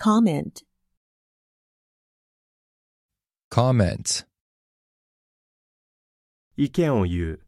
Comment. Comment. 意見を言う